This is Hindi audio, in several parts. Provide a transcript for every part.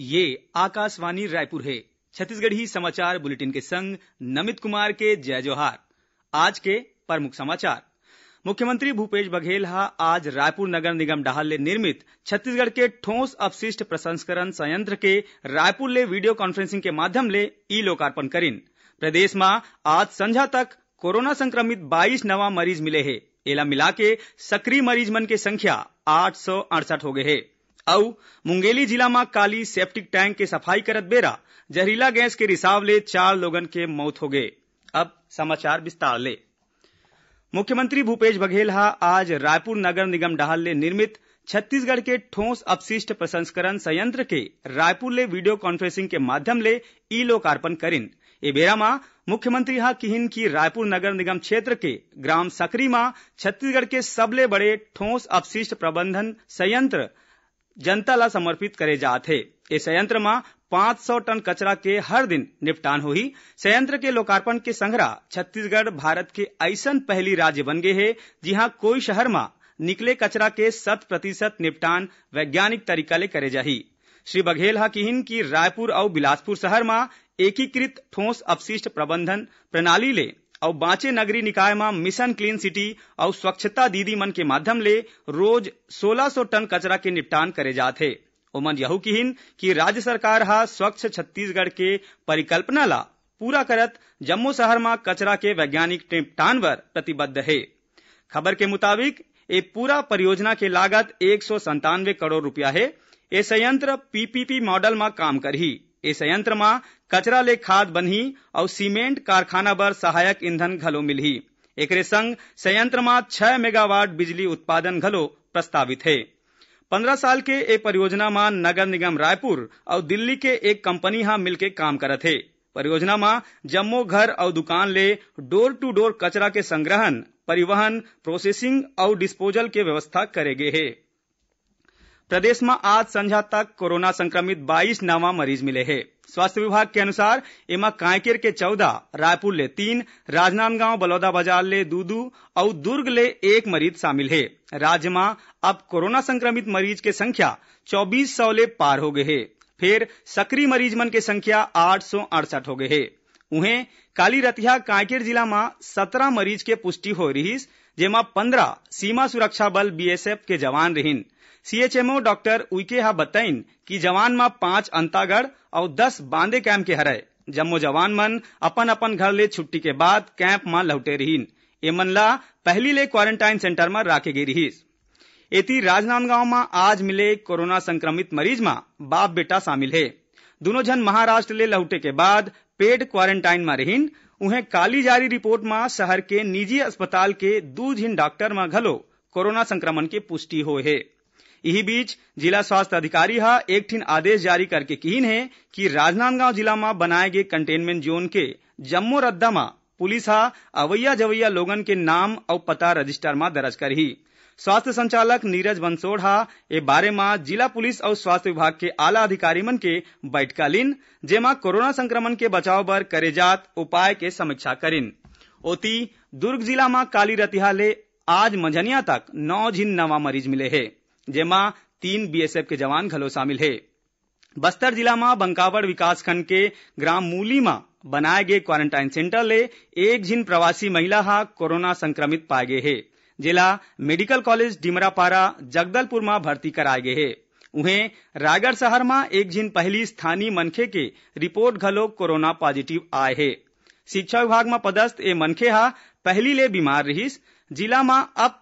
ये आकाशवाणी रायपुर है छत्तीसगढ़ी समाचार बुलेटिन के संग नमित कुमार के जय जोहार आज के प्रमुख समाचार मुख्यमंत्री भूपेश बघेल हा आज रायपुर नगर निगम डाहर ले निर्मित छत्तीसगढ़ के ठोस अपशिष्ट प्रसंस्करण संयंत्र के रायपुर ले वीडियो कॉन्फ्रेंसिंग के माध्यम ले ई लोकार्पण करिन प्रदेश में आज संझा तक कोरोना संक्रमित 22 नवा मरीज मिले है एला मिला के सक्रिय मरीज मन के संख्या आठ हो गए है अउ मुंगेली जिला में काली सेप्टिक टैंक के सफाई करत बेरा जहरीला गैस के रिसाव ले चार लोगन के मौत हो गए अब समाचार विस्तार ले मुख्यमंत्री भूपेश बघेल हा आज रायपुर नगर निगम डहाल ले निर्मित छत्तीसगढ़ के ठोस अपशिष्ट प्रसंस्करण संयंत्र के रायपुर ले वीडियो कॉन्फ्रेंसिंग के माध्यम ले ई लोकार्पण करिन ए बेरा मा मुख्यमंत्री हा किहिन की रायपुर नगर निगम क्षेत्र के ग्राम सकरी मा छत्तीसगढ़ के सबले बड़े ठोस अपशिष्ट प्रबंधन संयंत्र जनता સમર્પિત समर्पित करे जाते ए संयंत्र पांच सौ टन कचरा के हर दिन निपटान हो ही संयंत्र के लोकार्पण के संग्रह छत्तीसगढ़ भारत के ऐसा पहली राज्य बन गए है जिहां कोई शहर में निकले कचरा के शत प्रतिशत निपटान वैज्ञानिक तरीका ले करे जाही श्री बघेल हा किहिन की रायपुर और बिलासपुर शहर में एकीकृत ठोस अपशिष्ट प्रबंधन प्रणाली ले और बांचे नगरी निकाय में मिशन क्लीन सिटी और स्वच्छता दीदी मन के माध्यम ले रोज 1600 टन कचरा के निपटान करे जाते ओमन यहू हिन कि राज्य सरकार हा स्वच्छ छत्तीसगढ़ के परिकल्पना ला पूरा करत जम्मू शहर में कचरा के वैज्ञानिक निपटान पर प्रतिबद्ध है खबर के मुताबिक ये पूरा परियोजना के लागत एक करोड़ रूपया है ये संयंत्र पीपीपी मॉडल में काम करही ये संयंत्र में कचरा ले खाद बनही और सीमेंट कारखाना बर सहायक ईंधन घलो मिलही एक संग संयंत्र में छह मेगावाट बिजली उत्पादन घलो प्रस्तावित है पंद्रह साल के ए परियोजना में नगर निगम रायपुर और दिल्ली के एक कंपनी हा मिलके काम करत है परियोजना में जम्मो घर और दुकान ले डोर टू डोर कचरा के संग्रहण परिवहन प्रोसेसिंग और डिस्पोजल के व्यवस्था करे गए है प्रदेश में आज संझा तक कोरोना संक्रमित 22 नवा मरीज मिले हैं स्वास्थ्य विभाग के अनुसार एमा कांकेर के चौदह रायपुर ले तीन राजनांदगांव बलौदाबाजार ले दू दू और दुर्ग ले एक मरीज शामिल है राज्य में अब कोरोना संक्रमित मरीज के संख्या चौबीस सौ ले पार हो गए है फिर सक्रिय मरीज मन के संख्या आठ सौ अड़सठ हो गए है उन्हें काली रतिया कांकेर जिला में सत्रह मरीज के पुष्टि हो रही जेमा पंद्रह सीमा सुरक्षा बल बीएसएफ के जवान रहिन सीएचएमओ डॉक्टर उइके हा बतइन कि जवान मा पांच अंतागढ़ और दस बांदे कैंप के हरय जम्मो जवान मन अपन अपन घर ले छुट्टी के बाद कैंप मा लौटे रहिन एमन ला पहली ले क्वारंटाइन सेंटर मा राखे गई रही एती राजनांदगांव मा आज मिले कोरोना संक्रमित मरीज मा बाप बेटा शामिल है दोनों जन महाराष्ट्र ले लौटे के बाद पेड क्वारंटाइन मा रहिन उन्हें काली जारी रिपोर्ट में शहर के निजी अस्पताल के दू झिन डॉक्टर में घलो कोरोना संक्रमण की पुष्टि हो है इही बीच जिला स्वास्थ्य अधिकारी हा एक ठिन आदेश जारी करके कहीन है कि राजनांदगांव जिला में बनाए गए कंटेनमेंट जोन के जम्मो रद्दा में पुलिस हा अवैया जवैया लोगन के नाम और पता रजिस्टर में दर्ज करही स्वास्थ्य संचालक नीरज बंसोड़ा ए बारे में जिला पुलिस और स्वास्थ्य विभाग के आला अधिकारी मन के बैठका लीन जेमा कोरोना संक्रमण के बचाव पर करे जात उपाय के समीक्षा करीन ओती दुर्ग जिला में काली रतिहा ले आज मंझनिया तक नौ झिन नवा मरीज मिले है जेमा तीन बीएसएफ के जवान घलो शामिल है बस्तर जिला में बंकावड़ विकासखंड के ग्राम मूली में बनाए गए क्वारंटाइन सेंटर ले एक झिन प्रवासी महिला हा कोरोना संक्रमित पाए गए है जिला मेडिकल कॉलेज डिमरापारा जगदलपुर में भर्ती कराए गए हे उन्हें रायगढ़ शहर में एक जिन पहली स्थानीय मनखे के रिपोर्ट घलो कोरोना पॉजिटिव आए हे शिक्षा विभाग में पदस्थ ए मनखे हा पहली ले बीमार रहीस जिला में अब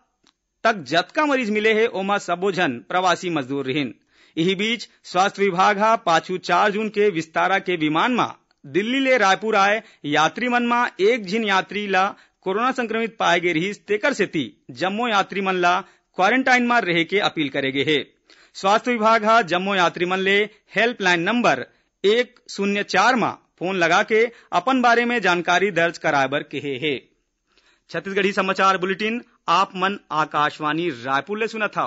तक जतका मरीज मिले है ओमा सबो जन प्रवासी मजदूर रहिन इही बीच स्वास्थ्य विभाग हा पाछू चार जून के विस्तारा के विमान में दिल्ली ले रायपुर आए यात्री मन में एक जिन यात्री ला कोरोना संक्रमित पाए गए रही तेकर सेती जम्मो यात्री मन ला क्वारंटाइन માં रहे के अपील गए है स्वास्थ्य विभाग हा जम्मो यात्री मन ले हेल्पलाइन नंबर एक शून्य चार माँ फोन लगा के अपन बारे में जानकारी दर्ज कराए बर कहे है छत्तीसगढ़ी समाचार बुलेटिन आप मन आकाशवाणी रायपुर ले सुना था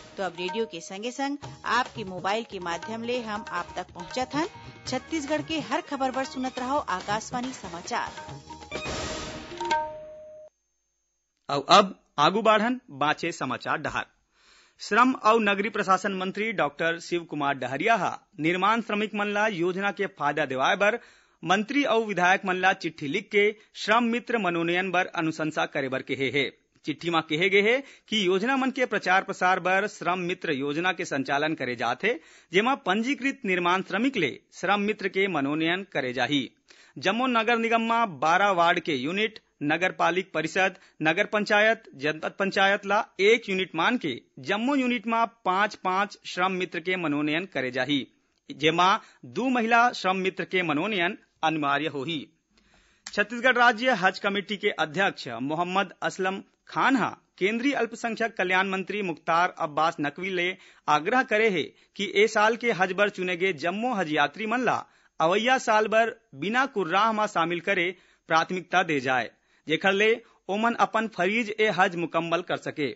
तो अब रेडियो के संगे संग आपके मोबाइल के माध्यम ले हम आप तक पहुंचत था छत्तीसगढ़ के हर खबर पर सुनत रहो आकाशवाणी समाचार अब अब आगु बाढ़न बाचे समाचार डहार श्रम और नगरी प्रशासन मंत्री डॉक्टर शिव कुमार डहरिया हा निर्माण श्रमिक मल्ला योजना के फायदा दिवाए बर मंत्री और विधायक मल्ला चिट्ठी लिख के श्रम मित्र मनोनयन बर अनुशंसा करे बर के हे, चिट्ठी में कहे गए है कि योजना मन के प्रचार प्रसार बर श्रम मित्र योजना के संचालन करे जाते जेमा पंजीकृत निर्माण श्रमिक ले श्रम मित्र के मनोनयन करे जाही जम्मू नगर निगम में बारह वार्ड के यूनिट नगर पालिक परिषद नगर पंचायत जनपद पंचायत ला एक यूनिट मान के जम्मू यूनिट में पांच पांच श्रम मित्र के मनोनयन करे जाही जेमा दो महिला श्रम मित्र के मनोनयन अनिवार्य होही छत्तीसगढ़ राज्य हज कमेटी के अध्यक्ष मोहम्मद असलम खान केंद्रीय अल्पसंख्यक कल्याण मंत्री मुख्तार अब्बास नकवी ले आग्रह करे है कि ए साल के हज बर चुने गए जम्मो हज यात्री मन ला अवैया साल भर बिना कुर्राह मा शामिल करे प्राथमिकता दे जाए जेखर ले ओमन अपन फरीज ए हज मुकम्मल कर सके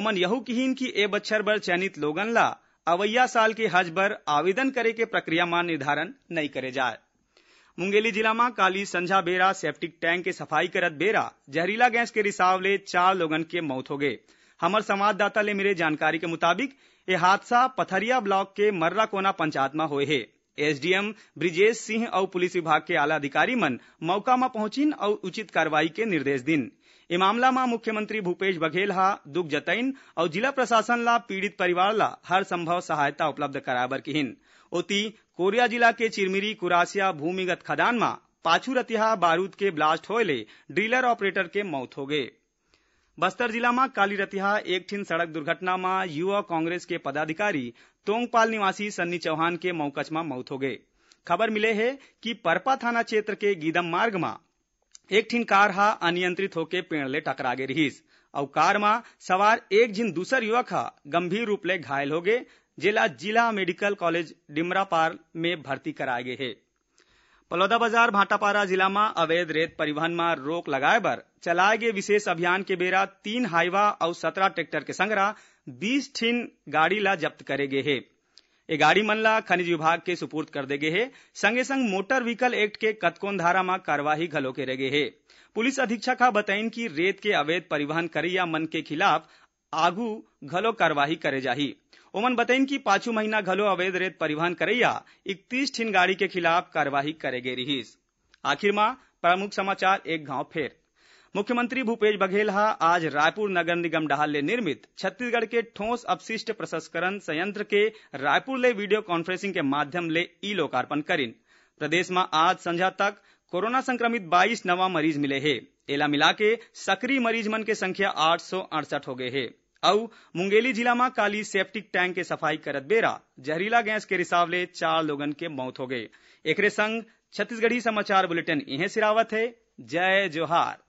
ओमन यहू कहीन कि ए बच्छर भर चयनित लोगन ला अवैया साल के हज बर आवेदन करे के प्रक्रिया मा निर्धारण नहीं करे जाए मुंगेली जिला में काली संझा बेरा सेप्टिक टैंक के सफाई करत बेरा जहरीला गैस के रिसाव ले चार लोगन के मौत हो गए हमार संवाददाता ले मिले जानकारी के मुताबिक ये हादसा पथरिया ब्लॉक के मर्रा कोना पंचायत में हुए है एसडीएम ब्रिजेश सिंह और पुलिस विभाग के आला अधिकारी मन मौका में पहुंची और उचित कार्रवाई के निर्देश दिन मामला में मुख्यमंत्री भूपेश बघेल हा दुख जतईन और जिला प्रशासन ला पीड़ित परिवार ला हर संभव सहायता उपलब्ध बर किहिन ओती कोरिया जिला के चिरमिरी कुरासिया भूमिगत खदान मा पाछू रतिहा बारूद के ब्लास्ट होए ले ड्रिलर ऑपरेटर के मौत हो गए बस्तर जिला में काली रतिहा एक ठिन सड़क दुर्घटना में युवा कांग्रेस के पदाधिकारी तोंगपाल निवासी सन्नी चौहान के मौकच में मौत हो गए खबर मिले है कि परपा थाना क्षेत्र के गीदम मार्ग में एक ठीन कार हा अनियंत्रित होके पेड़ ले टकरा गे रहीस और कार मा सवार एक झिन दूसर युवक हा गंभीर रूप ले घायल हो गे जिला जिला मेडिकल कॉलेज डिमरापार में भर्ती कराए गए है पलौदा बाजार भाटापारा जिला में अवैध रेत परिवहन में रोक लगाए बर चलाए गए विशेष अभियान के बेरा तीन हाईवा और सत्रह ट्रैक्टर के संगरा बीस ठीन गाड़ी ला जब्त करे गए है ये गाड़ी मन ला खनिज विभाग के सुपुर्द कर दे गए है संगे संग मोटर व्हीकल एक्ट के कतकोन धारा में कार्यवाही घलो के गे है पुलिस अधीक्षक का बताइन कि रेत के अवैध परिवहन या मन के खिलाफ आगू घलो कार्यवाही करे जाही ओमन बताइन कि पांचों महीना घलो अवैध रेत परिवहन या इकतीस ठिन गाड़ी के खिलाफ कार्यवाही करे गे रही आखिर में प्रमुख समाचार एक घाव फेर मुख्यमंत्री भूपेश बघेल आज रायपुर नगर निगम डहाले निर्मित छत्तीसगढ़ के ठोस अपशिष्ट प्रसंस्करण संयंत्र के रायपुर ले वीडियो कॉन्फ्रेंसिंग के माध्यम ले ई लोकार्पण करिन प्रदेश में आज संझा तक कोरोना संक्रमित 22 नवा मरीज मिले है एला मिला के सक्रिय मरीज मन के संख्या आठ हो गए है और मुंगेली जिला में काली सेप्टिक टैंक के सफाई करत बेरा जहरीला गैस के रिसाव ले चार लोगन के मौत हो गए एक संग छत्तीसगढ़ी समाचार बुलेटिन इन्हें सिरावत है जय जोहार